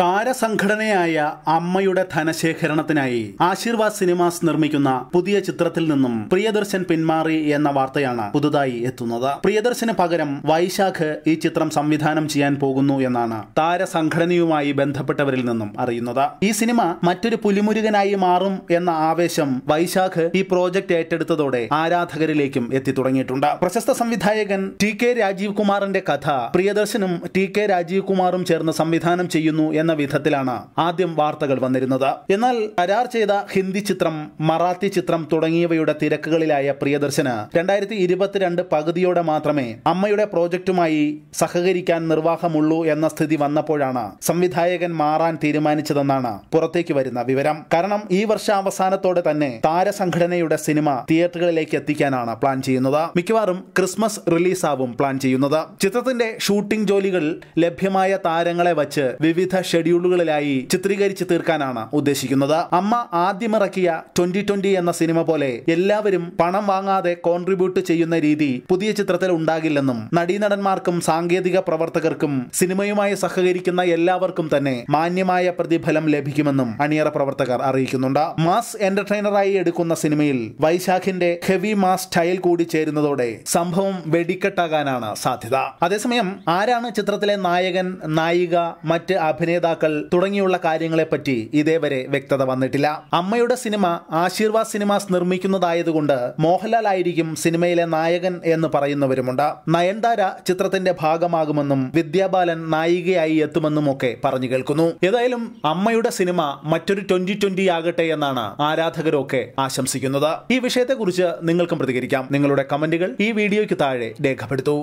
താരസംഘടനയായ അമ്മയുടെ ധനശേഖരണത്തിനായി ആശീർവാദ് സിനിമാസ് നിർമ്മിക്കുന്ന പുതിയ ചിത്രത്തിൽ നിന്നും പ്രിയദർശൻ പിന്മാറി എന്ന വാർത്തയാണ് പുതുതായി എത്തുന്നത് പ്രിയദർശന് പകരം വൈശാഖ് ഈ ചിത്രം സംവിധാനം ചെയ്യാൻ പോകുന്നു എന്നാണ് താരസംഘടനയുമായി ബന്ധപ്പെട്ടവരിൽ നിന്നും അറിയുന്നത് ഈ സിനിമ മറ്റൊരു പുലിമുരുകനായി മാറും എന്ന ആവേശം വൈശാഖ് ഈ പ്രോജക്റ്റ് ഏറ്റെടുത്തതോടെ ആരാധകരിലേക്കും തുടങ്ങിയിട്ടുണ്ട് പ്രശസ്ത സംവിധായകൻ ടി കെ രാജീവ് കുമാറിന്റെ കഥ പ്രിയദർശനും ടി കെ രാജീവ് കുമാറും ചേർന്ന് സംവിധാനം ചെയ്യുന്നു എന്ന എന്ന വിധത്തിലാണ് ആദ്യം വാർത്തകൾ വന്നിരുന്നത് എന്നാൽ കരാർ ചെയ്ത ഹിന്ദി ചിത്രം മറാത്തി ചിത്രം തുടങ്ങിയവയുടെ തിരക്കുകളിലായ പ്രിയദർശന് രണ്ടായിരത്തി ഇരുപത്തിരണ്ട് പകുതിയോടെ മാത്രമേ അമ്മയുടെ പ്രോജക്റ്റുമായി സഹകരിക്കാൻ നിർവാഹമുള്ളൂ എന്ന സ്ഥിതി വന്നപ്പോഴാണ് സംവിധായകൻ മാറാൻ തീരുമാനിച്ചതെന്നാണ് പുറത്തേക്ക് വരുന്ന വിവരം കാരണം ഈ വർഷാവസാനത്തോടെ തന്നെ താരസംഘടനയുടെ സിനിമ തിയേറ്ററുകളിലേക്ക് എത്തിക്കാനാണ് പ്ലാൻ ചെയ്യുന്നത് മിക്കവാറും ക്രിസ്മസ് റിലീസാവും പ്ലാൻ ചെയ്യുന്നത് ചിത്രത്തിന്റെ ഷൂട്ടിംഗ് ജോലികൾ ലഭ്യമായ താരങ്ങളെ വച്ച് വിവിധ ഷെഡ്യൂളുകളിലായി ചിത്രീകരിച്ച് തീർക്കാനാണ് ഉദ്ദേശിക്കുന്നത് അമ്മ ആദ്യമിറക്കിയ ട്വന്റി ട്വന്റി എന്ന സിനിമ പോലെ എല്ലാവരും പണം വാങ്ങാതെ കോൺട്രിബ്യൂട്ട് ചെയ്യുന്ന രീതി പുതിയ ചിത്രത്തിൽ ഉണ്ടാകില്ലെന്നും നടീനടന്മാർക്കും സാങ്കേതിക പ്രവർത്തകർക്കും സിനിമയുമായി സഹകരിക്കുന്ന എല്ലാവർക്കും തന്നെ മാന്യമായ പ്രതിഫലം ലഭിക്കുമെന്നും അണിയറ പ്രവർത്തകർ അറിയിക്കുന്നുണ്ട് മാസ് എന്റർടൈനറായി എടുക്കുന്ന സിനിമയിൽ വൈശാഖിന്റെ ഹെവി മാസ് സ്റ്റൈൽ കൂടി ചേരുന്നതോടെ സംഭവം വെടിക്കെട്ടാകാനാണ് സാധ്യത അതേസമയം ആരാണ് ചിത്രത്തിലെ നായകൻ നായിക മറ്റ് അഭിനയ നേതാക്കൾ തുടങ്ങിയുള്ള കാര്യങ്ങളെപ്പറ്റി ഇതേവരെ വ്യക്തത വന്നിട്ടില്ല അമ്മയുടെ സിനിമ ആശീർവാദ് സിനിമാസ് നിർമ്മിക്കുന്നതായതുകൊണ്ട് മോഹൻലാൽ ആയിരിക്കും സിനിമയിലെ നായകൻ എന്ന് പറയുന്നവരുമുണ്ട് നയൻതാര ചിത്രത്തിന്റെ ഭാഗമാകുമെന്നും വിദ്യാബാലൻ നായികയായി എത്തുമെന്നും ഒക്കെ പറഞ്ഞു കേൾക്കുന്നു ഏതായാലും അമ്മയുടെ സിനിമ മറ്റൊരു ട്വന്റി ട്വന്റി ആകട്ടെ എന്നാണ് ആരാധകരൊക്കെ ആശംസിക്കുന്നത് ഈ വിഷയത്തെക്കുറിച്ച് നിങ്ങൾക്കും പ്രതികരിക്കാം നിങ്ങളുടെ കമന്റുകൾ ഈ വീഡിയോയ്ക്ക് താഴെ രേഖപ്പെടുത്തൂ